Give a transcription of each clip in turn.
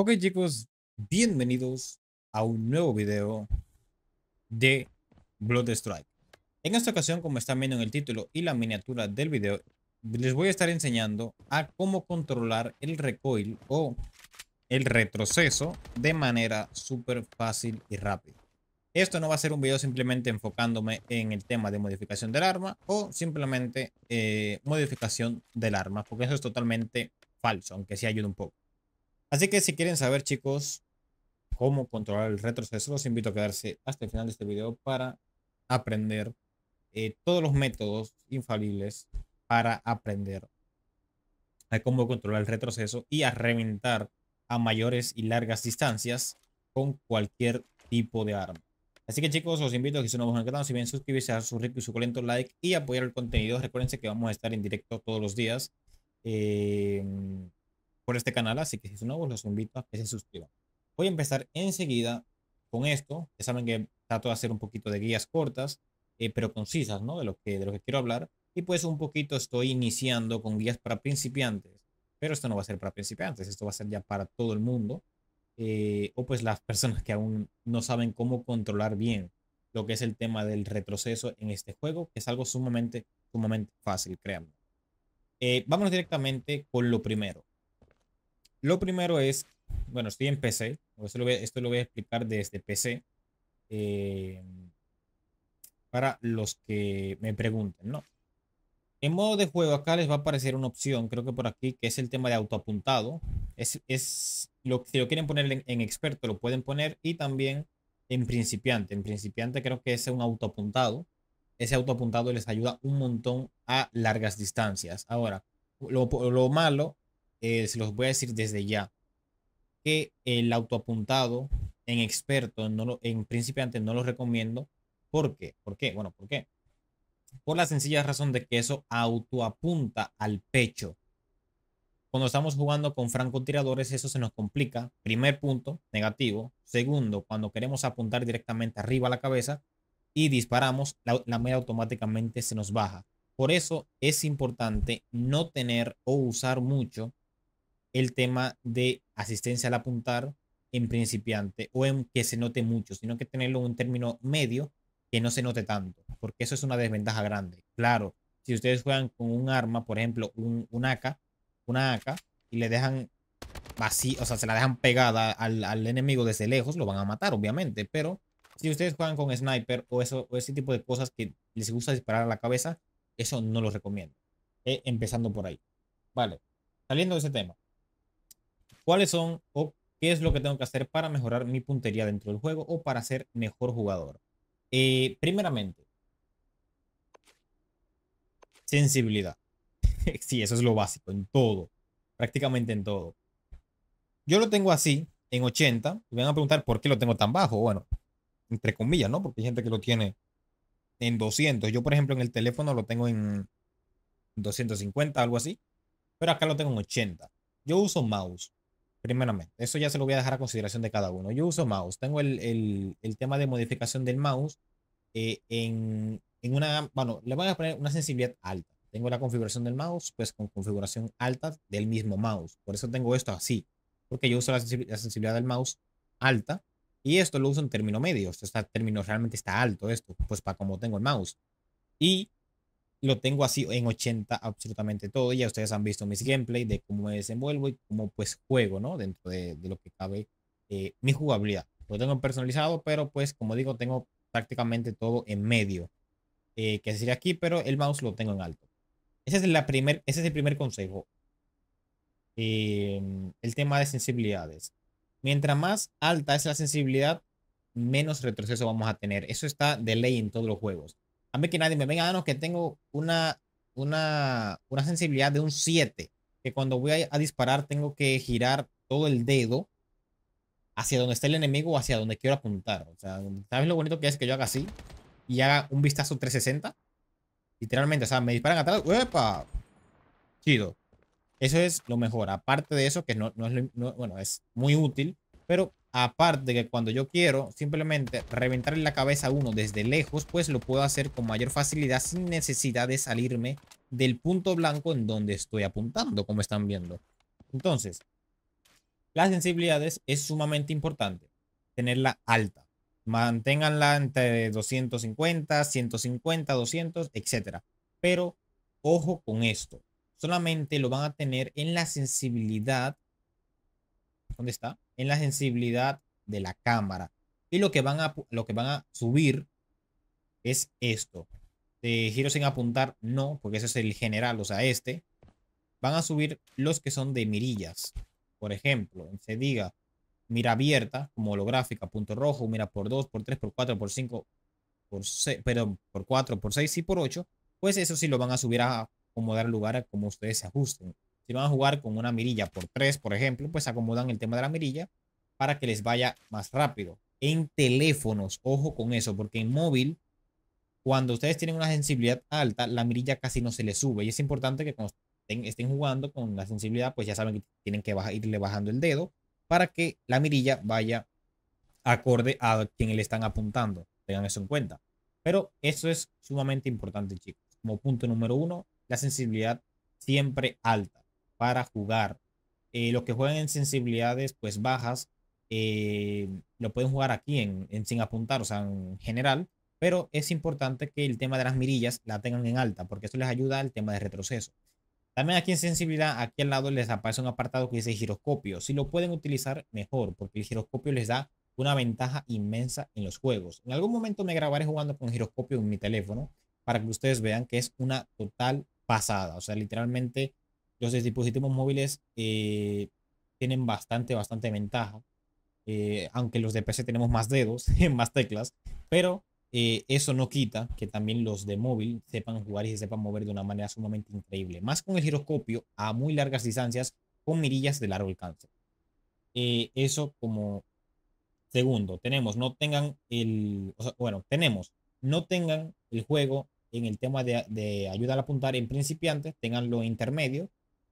Ok chicos, bienvenidos a un nuevo video de Blood Strike. En esta ocasión, como están viendo en el título y la miniatura del video, les voy a estar enseñando a cómo controlar el recoil o el retroceso de manera súper fácil y rápida. Esto no va a ser un video simplemente enfocándome en el tema de modificación del arma o simplemente eh, modificación del arma, porque eso es totalmente falso, aunque sí ayuda un poco. Así que si quieren saber, chicos, cómo controlar el retroceso, los invito a quedarse hasta el final de este video para aprender eh, todos los métodos infalibles para aprender a cómo controlar el retroceso y a reventar a mayores y largas distancias con cualquier tipo de arma. Así que chicos, los invito a que se nos canal, si bien suscribirse a su rico y suculento like y apoyar el contenido. Recuerden que vamos a estar en directo todos los días. Eh, por este canal, así que si es nuevo, los invito a que se suscriban. Voy a empezar enseguida con esto, ya saben que trato de hacer un poquito de guías cortas, eh, pero concisas, ¿no? De lo, que, de lo que quiero hablar. Y pues un poquito estoy iniciando con guías para principiantes, pero esto no va a ser para principiantes, esto va a ser ya para todo el mundo, eh, o pues las personas que aún no saben cómo controlar bien lo que es el tema del retroceso en este juego, que es algo sumamente, sumamente fácil, créanme. Eh, vámonos directamente con lo primero. Lo primero es, bueno, estoy en PC, esto lo voy, a explicar desde PC. Eh, para los que me pregunten, ¿no? En modo de juego acá les va a aparecer una opción, creo que por aquí, que es el tema de autoapuntado. Es, es lo que si lo quieren poner en, experto, lo pueden poner y también en principiante. En principiante creo que es un autoapuntado. Ese autoapuntado les ayuda un montón a largas distancias. Ahora, lo, lo malo eh, se los voy a decir desde ya, que el autoapuntado en experto, no lo, en principiante no lo recomiendo. ¿Por qué? ¿Por qué? Bueno, ¿por qué? Por la sencilla razón de que eso autoapunta al pecho. Cuando estamos jugando con francotiradores, eso se nos complica. Primer punto, negativo. Segundo, cuando queremos apuntar directamente arriba a la cabeza y disparamos, la, la mira automáticamente se nos baja. Por eso es importante no tener o usar mucho el tema de asistencia al apuntar en principiante o en que se note mucho, sino que tenerlo en un término medio que no se note tanto, porque eso es una desventaja grande. Claro, si ustedes juegan con un arma, por ejemplo, un, un AK, una AK, y le dejan así, o sea, se la dejan pegada al, al, enemigo desde lejos, lo van a matar, obviamente, pero si ustedes juegan con sniper o, eso, ese tipo de cosas que les gusta disparar a la cabeza, eso no lo recomiendo. Eh, empezando por ahí. Vale, saliendo de ese tema cuáles son o qué es lo que tengo que hacer para mejorar mi puntería dentro del juego o para ser mejor jugador. Eh, primeramente, sensibilidad. sí, eso es lo básico, en todo, prácticamente en todo. Yo lo tengo así, en 80. Y me van a preguntar por qué lo tengo tan bajo. Bueno, entre comillas, ¿no? Porque hay gente que lo tiene en 200. Yo, por ejemplo, en el teléfono lo tengo en 250, algo así. Pero acá lo tengo en 80. Yo uso mouse primeramente, eso ya se lo voy a dejar a consideración de cada uno. Yo uso mouse, tengo el, el, el tema de modificación del mouse eh, en, en, una, bueno, le voy a poner una sensibilidad alta. Tengo la configuración del mouse, pues con configuración alta del mismo mouse. Por eso tengo esto así, porque yo uso la, sensibilidad, la sensibilidad del mouse alta y esto lo uso en término medio. Esto está término realmente está alto, esto, pues para como tengo el mouse. Y lo tengo así en 80 absolutamente todo. Ya ustedes han visto mis gameplay de cómo me desenvuelvo y cómo pues juego, ¿no? Dentro de, lo que cabe eh, mi jugabilidad. Lo tengo personalizado, pero pues como digo, tengo prácticamente todo en medio. Eh, que sería aquí, pero el mouse lo tengo en alto. Ese es, la primer, ese es el primer consejo. Em, el tema de sensibilidades. Mientras más alta es la sensibilidad, menos retroceso vamos a tener. Eso está de ley en todos los juegos a mí que nadie me venga a ah, no, que tengo una, una, una sensibilidad de un 7, que cuando voy a, disparar tengo que girar todo el dedo hacia donde está el enemigo o hacia donde quiero apuntar. O sea, ¿sabes lo bonito que es que yo haga así y haga un vistazo 360? Literalmente, o sea, me disparan atrás, ¡epa! Chido. Eso es lo mejor. Aparte de eso, que no, no es, bueno, es muy útil, pero Aparte que cuando yo quiero simplemente reventarle la cabeza a uno desde lejos, pues lo puedo hacer con mayor facilidad sin necesidad de salirme del punto blanco en donde estoy apuntando, como están viendo. Entonces, las sensibilidades es sumamente importante tenerla alta. Manténganla entre 250, 150, 200, etc. Pero ojo con esto. Solamente lo van a tener en la sensibilidad ¿Dónde está? En la sensibilidad de la cámara. Y lo que van a, lo que van a subir es esto. De giro sin apuntar, no, porque ese es el general, o sea, este. Van a subir los que son de mirillas. Por ejemplo, se diga mira abierta, como holográfica, punto rojo, mira por 2, por 3, por 4, por 5, por 6, perdón, por 4, por 6 y por 8, pues eso sí lo van a subir a acomodar lugar a como ustedes se ajusten. Si van a jugar con una mirilla por 3, por ejemplo, pues acomodan el tema de la mirilla para que les vaya más rápido. En teléfonos, ojo con eso, porque en móvil, cuando ustedes tienen una sensibilidad alta, la mirilla casi no se les sube. Y es importante que cuando estén, jugando con la sensibilidad, pues ya saben que tienen que irle bajando el dedo para que la mirilla vaya acorde a quien le están apuntando. Tengan eso en cuenta. Pero eso es sumamente importante, chicos. Como punto número uno, la sensibilidad siempre alta para jugar. Eh, los que juegan en sensibilidades pues bajas eh, lo pueden jugar aquí en, en, sin apuntar, o sea, en general. Pero es importante que el tema de las mirillas la tengan en alta, porque eso les ayuda al tema de retroceso. También aquí en sensibilidad, aquí al lado les aparece un apartado que dice giroscopio. Si lo pueden utilizar, mejor, porque el giroscopio les da una ventaja inmensa en los juegos. En algún momento me grabaré jugando con giroscopio en mi teléfono para que ustedes vean que es una total pasada. O sea, literalmente los dispositivos móviles eh, tienen bastante, bastante ventaja. Eh, aunque los de PC tenemos más dedos, más teclas, pero eh, eso no quita que también los de móvil sepan jugar y sepan mover de una manera sumamente increíble, más con el giroscopio a muy largas distancias con mirillas de largo alcance. eso como segundo, tenemos, no tengan el, bueno, tenemos, no tengan el juego en el tema de, ayudar a apuntar en principiantes, tenganlo intermedio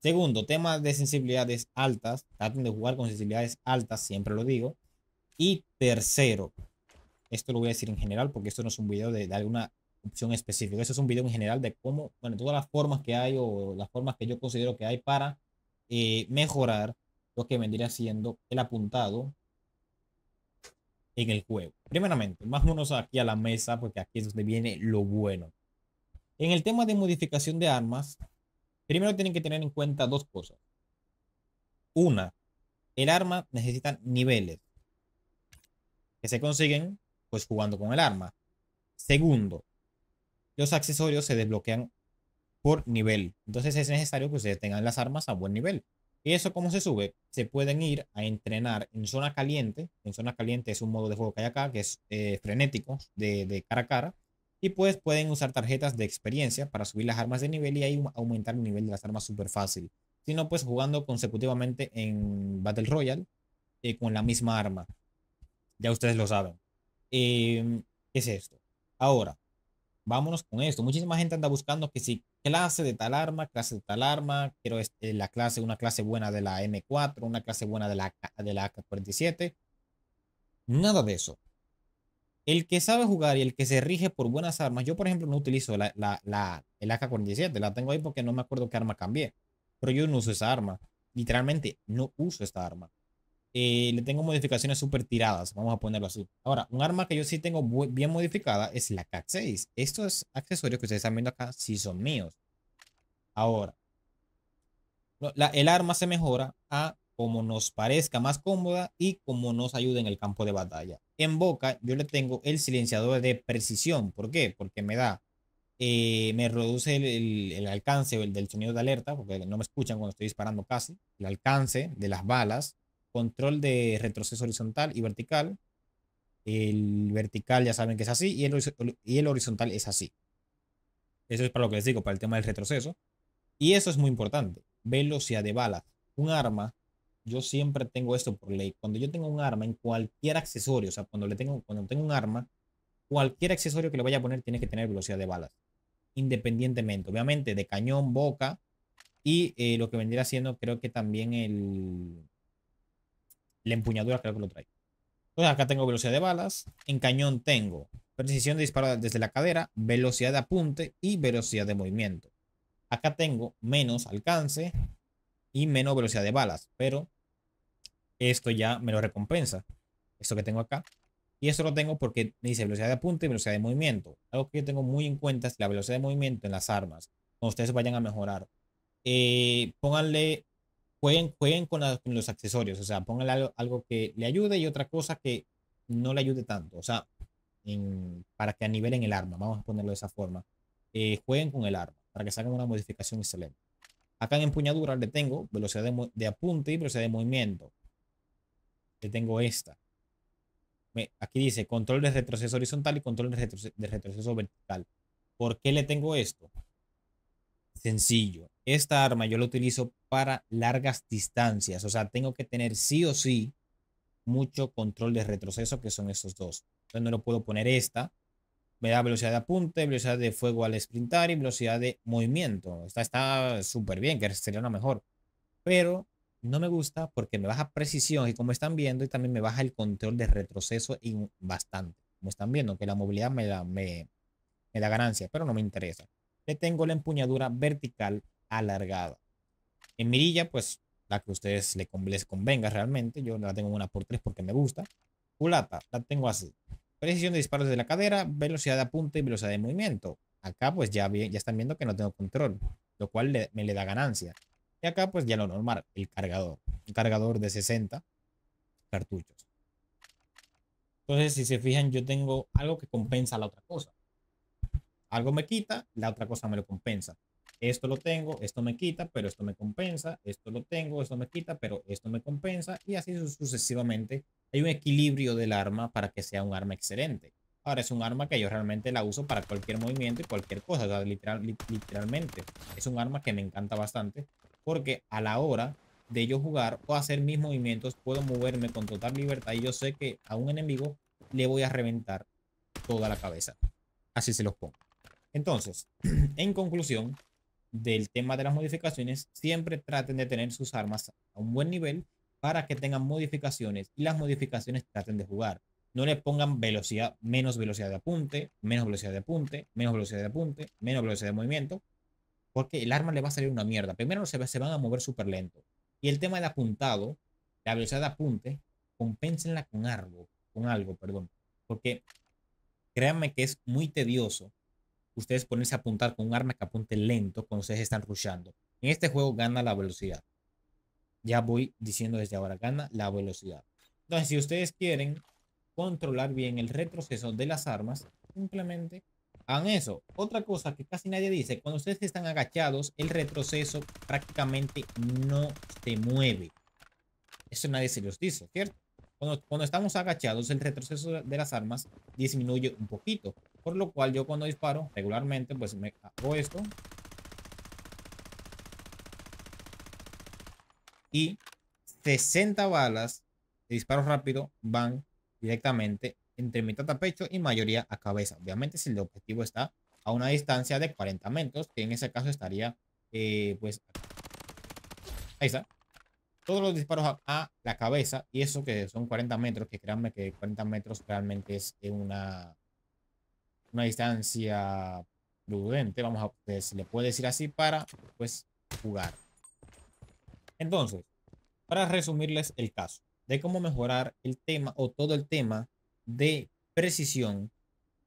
Segundo, temas de sensibilidades altas. Traten de jugar con sensibilidades altas, siempre lo digo. Y tercero, esto lo voy a decir en general porque esto no es un video de, de alguna opción específica. Eso es un video en general de cómo, bueno, todas las formas que hay o las formas que yo considero que hay para eh, mejorar lo que vendría siendo el apuntado en el juego. Primeramente, más o menos aquí a la mesa porque aquí es donde viene lo bueno. En el tema de modificación de armas, Primero tienen que tener en cuenta dos cosas. Una, el arma necesita niveles que se consiguen pues jugando con el arma. Segundo, los accesorios se desbloquean por nivel. Entonces es necesario que ustedes tengan las armas a buen nivel. ¿Y eso cómo se sube? Se pueden ir a entrenar en zona caliente. En zona caliente es un modo de juego que hay acá, que es eh, frenético, de, cara a cara. Y pues pueden usar tarjetas de experiencia para subir las armas de nivel y ahí aumentar el nivel de las armas súper fácil. Si no, pues jugando consecutivamente en Battle Royale eh, con la misma arma. Ya ustedes lo saben. Em, ¿Qué es esto? Ahora, vámonos con esto. Muchísima gente anda buscando que si clase de tal arma, clase de tal arma, quiero este, la clase, una clase buena de la M4, una clase buena de la, de la AK-47. Nada de eso. El que sabe jugar y el que se rige por buenas armas, yo por ejemplo no utilizo la, la, la el AK-47, la tengo ahí porque no me acuerdo qué arma cambié, pero yo no uso esa arma, literalmente no uso esta arma. Eh, le tengo modificaciones súper tiradas, vamos a ponerlo así. Ahora, un arma que yo sí tengo bien modificada es la CAC-6. Estos accesorios que ustedes están viendo acá sí son míos. Ahora, el arma se mejora a como nos parezca más cómoda y como nos ayude en el campo de batalla. En boca yo le tengo el silenciador de precisión. ¿Por qué? Porque me da, eh, me reduce el, el, alcance el del sonido de alerta, porque no me escuchan cuando estoy disparando casi, el alcance de las balas, control de retroceso horizontal y vertical. El vertical ya saben que es así y el, y el horizontal es así. Eso es para lo que les digo, para el tema del retroceso. Y eso es muy importante. Velocidad de balas. Un arma yo siempre tengo esto por ley. Cuando yo tengo un arma en cualquier accesorio, o sea, cuando le tengo, cuando tengo un arma, cualquier accesorio que le vaya a poner tiene que tener velocidad de balas. Independientemente, obviamente, de cañón, boca. Y eh, lo que vendría siendo, creo que también el. La empuñadura, creo que lo trae. Entonces acá tengo velocidad de balas. En cañón tengo precisión de disparo desde la cadera, velocidad de apunte y velocidad de movimiento. Acá tengo menos alcance, y menos velocidad de balas. Pero esto ya me lo recompensa. Esto que tengo acá. Y esto lo tengo porque me dice velocidad de apunte y velocidad de movimiento. Algo que yo tengo muy en cuenta es la velocidad de movimiento en las armas. Cuando ustedes vayan a mejorar. Eh, pónganle, jueguen, jueguen con, los accesorios. O sea, pónganle algo, que le ayude y otra cosa que no le ayude tanto. O sea, para que a anivelen el arma. Vamos a ponerlo de esa forma. Eh, jueguen con el arma para que saquen una modificación excelente. Acá en empuñadura le tengo velocidad de, apunte y velocidad de movimiento. Le tengo esta. Aquí dice control de retroceso horizontal y control de, retroceso vertical. ¿Por qué le tengo esto? Sencillo. Esta arma yo la utilizo para largas distancias. O sea, tengo que tener sí o sí mucho control de retroceso, que son estos dos. Entonces no lo puedo poner esta, me da velocidad de apunte, velocidad de fuego al sprintar y velocidad de movimiento. Esta está súper bien, que sería una mejor. Pero no me gusta porque me baja precisión y como están viendo, y también me baja el control de retroceso y bastante. Como están viendo, que la movilidad me da, me, da ganancia, pero no me interesa. Le tengo la empuñadura vertical alargada. En mirilla, pues la que a ustedes les convenga realmente. Yo la tengo una por tres porque me gusta. Culata, la tengo así. Precisión de disparos de la cadera, velocidad de apunte y velocidad de movimiento. Acá pues ya, ya están viendo que no tengo control, lo cual me le da ganancia. Y acá pues ya lo normal, el cargador. Un cargador de 60 cartuchos. Entonces si se fijan yo tengo algo que compensa la otra cosa. Algo me quita, la otra cosa me lo compensa. Esto lo tengo, esto me quita, pero esto me compensa. Esto lo tengo, esto me quita, pero esto me compensa. Y así sucesivamente hay un equilibrio del arma para que sea un arma excelente. Ahora es un arma que yo realmente la uso para cualquier movimiento y cualquier cosa, literal, literalmente. Es un arma que me encanta bastante porque a la hora de yo jugar o hacer mis movimientos puedo moverme con total libertad y yo sé que a un enemigo le voy a reventar toda la cabeza. Así se los pongo. Entonces, en conclusión, del tema de las modificaciones, siempre traten de tener sus armas a un buen nivel para que tengan modificaciones y las modificaciones traten de jugar. No le pongan velocidad, menos velocidad de apunte, menos velocidad de apunte, menos velocidad de apunte, menos velocidad de movimiento, porque el arma le va a salir una mierda. Primero se, van a mover súper lento. Y el tema de apuntado, la velocidad de apunte, compénsenla con algo, con algo, perdón, porque créanme que es muy tedioso ustedes ponerse a apuntar con un arma que apunte lento cuando ustedes están rushando. En este juego gana la velocidad. Ya voy diciendo desde ahora, gana la velocidad. Entonces, si ustedes quieren controlar bien el retroceso de las armas, simplemente hagan eso. Otra cosa que casi nadie dice, cuando ustedes están agachados, el retroceso prácticamente no se mueve. Eso nadie se los dice, ¿cierto? Cuando, cuando, estamos agachados, el retroceso de las armas disminuye un poquito. Por lo cual yo cuando disparo regularmente, pues me hago esto, y 60 balas de disparos rápido van directamente entre mitad a pecho y mayoría a cabeza. Obviamente si el objetivo está a una distancia de 40 metros, que en ese caso estaría eh, pues... Ahí está. Todos los disparos a, la cabeza y eso que son 40 metros, que créanme que 40 metros realmente es eh, una, una distancia prudente, vamos a, eh, si le puede decir así para pues jugar. Entonces, para resumirles el caso de cómo mejorar el tema o todo el tema de precisión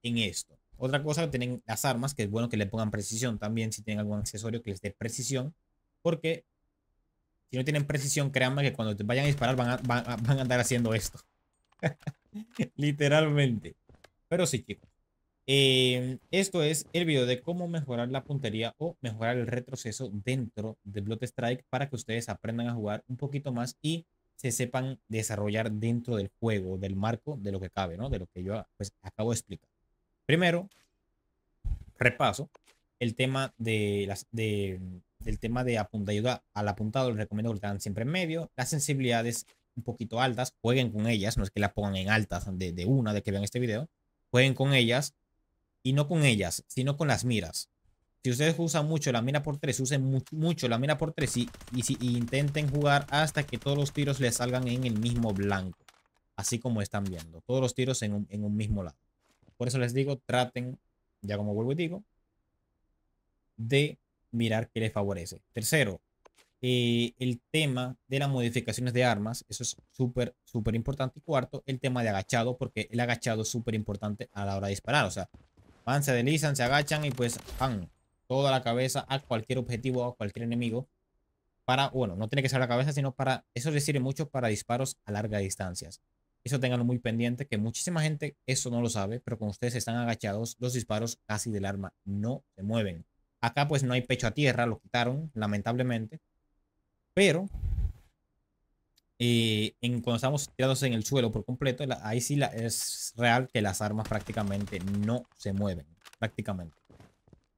en esto. Otra cosa que tienen las armas, que es bueno que le pongan precisión también si tienen algún accesorio que les dé precisión, porque si no tienen precisión, créanme que cuando te vayan a disparar van van a andar haciendo esto. Literalmente. Pero sí, chicos. Eh, esto es el video de cómo mejorar la puntería o mejorar el retroceso dentro de Blood Strike para que ustedes aprendan a jugar un poquito más y se sepan desarrollar dentro del juego, del marco, de lo que cabe, ¿no? De lo que yo pues, acabo de explicar. Primero, repaso el tema de las de, del tema de ayuda al apuntado, les recomiendo que lo tengan siempre en medio. Las sensibilidades un poquito altas, jueguen con ellas, no es que las pongan en altas de, de una, de que vean este video, jueguen con ellas y no con ellas, sino con las miras. Si ustedes usan mucho la mira por tres, usen mucho la mira por tres y, intenten jugar hasta que todos los tiros les salgan en el mismo blanco. Así como están viendo. Todos los tiros en un, mismo lado. Por eso les digo, traten, ya como vuelvo y digo, de mirar qué les favorece. Tercero, eh, el tema de las modificaciones de armas, eso es súper, súper importante. Y cuarto, el tema de agachado, porque el agachado es súper importante a la hora de disparar. O sea, Van, se deslizan, se agachan y pues van toda la cabeza a cualquier objetivo, a cualquier enemigo. Para, bueno, no tiene que ser la cabeza, sino para, eso les sirve mucho para disparos a larga distancias. Eso tenganlo muy pendiente, que muchísima gente eso no lo sabe, pero cuando ustedes están agachados, los disparos casi del arma no se mueven. Acá pues no hay pecho a tierra, lo quitaron, lamentablemente. Pero eh, en, cuando estamos tirados en el suelo por completo, ahí sí es real que las armas prácticamente no se mueven. Prácticamente.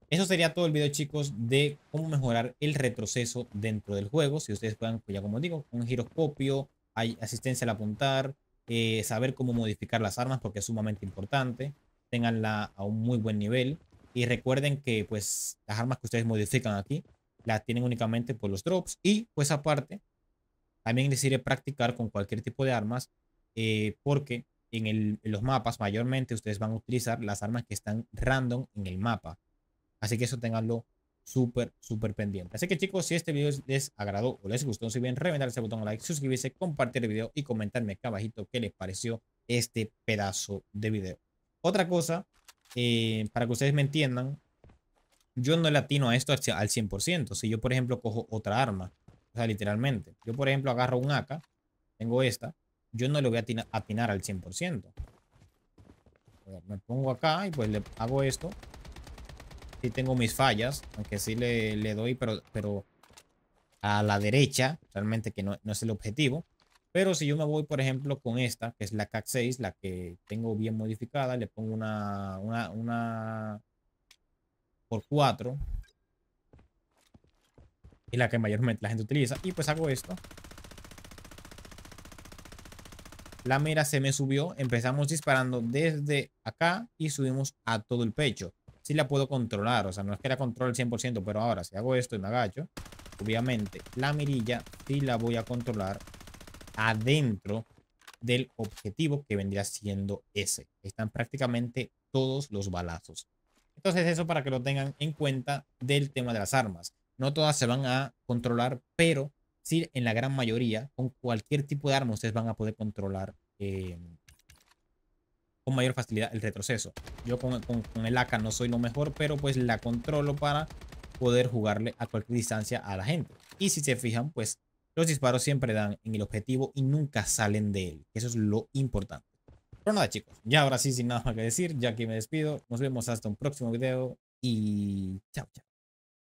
Eso sería todo el video, chicos, de cómo mejorar el retroceso dentro del juego. Si ustedes puedan, ya como digo, un giroscopio, hay asistencia al apuntar, eh, saber cómo modificar las armas porque es sumamente importante. Tenganla a un muy buen nivel. Y recuerden que pues las armas que ustedes modifican aquí las tienen únicamente por los drops. Y pues aparte, también les sirve practicar con cualquier tipo de armas eh, porque en, los mapas mayormente ustedes van a utilizar las armas que están random en el mapa. Así que eso tenganlo súper, súper pendiente. Así que chicos, si este video les agradó o les gustó, no se olviden reventar ese botón like, suscribirse, compartir el video y comentarme acá abajito qué les pareció este pedazo de video. Otra cosa, eh, para que ustedes me entiendan, yo no atino a esto al 100%. Si yo, por ejemplo, cojo otra arma o sea, literalmente. Yo, por ejemplo, agarro un AK. Tengo esta. Yo no le voy a atinar al 100%. Me pongo acá y pues le hago esto. Si tengo mis fallas. Aunque sí le, doy, pero, pero a la derecha. Realmente que no, no es el objetivo. Pero si yo me voy, por ejemplo, con esta, que es la CAC6, la que tengo bien modificada, le pongo una, una, una por 4, y la que mayormente la gente utiliza. Y pues hago esto. La mira se me subió, empezamos disparando desde acá y subimos a todo el pecho. Si la puedo controlar, o sea, no es que la controle al 100%, pero ahora si hago esto y me agacho, obviamente la mirilla sí la voy a controlar adentro del objetivo que vendría siendo ese. Están prácticamente todos los balazos. Entonces eso para que lo tengan en cuenta del tema de las armas. No todas se van a controlar, pero sí en la gran mayoría, con cualquier tipo de arma, ustedes van a poder controlar eh, con mayor facilidad el retroceso. Yo con, el AK no soy lo mejor, pero pues la controlo para poder jugarle a cualquier distancia a la gente. Y si se fijan, pues los disparos siempre dan en el objetivo y nunca salen de él. Eso es lo importante. Pero nada chicos, ya ahora sí sin nada más que decir, ya aquí me despido. Nos vemos hasta un próximo video y chao chao.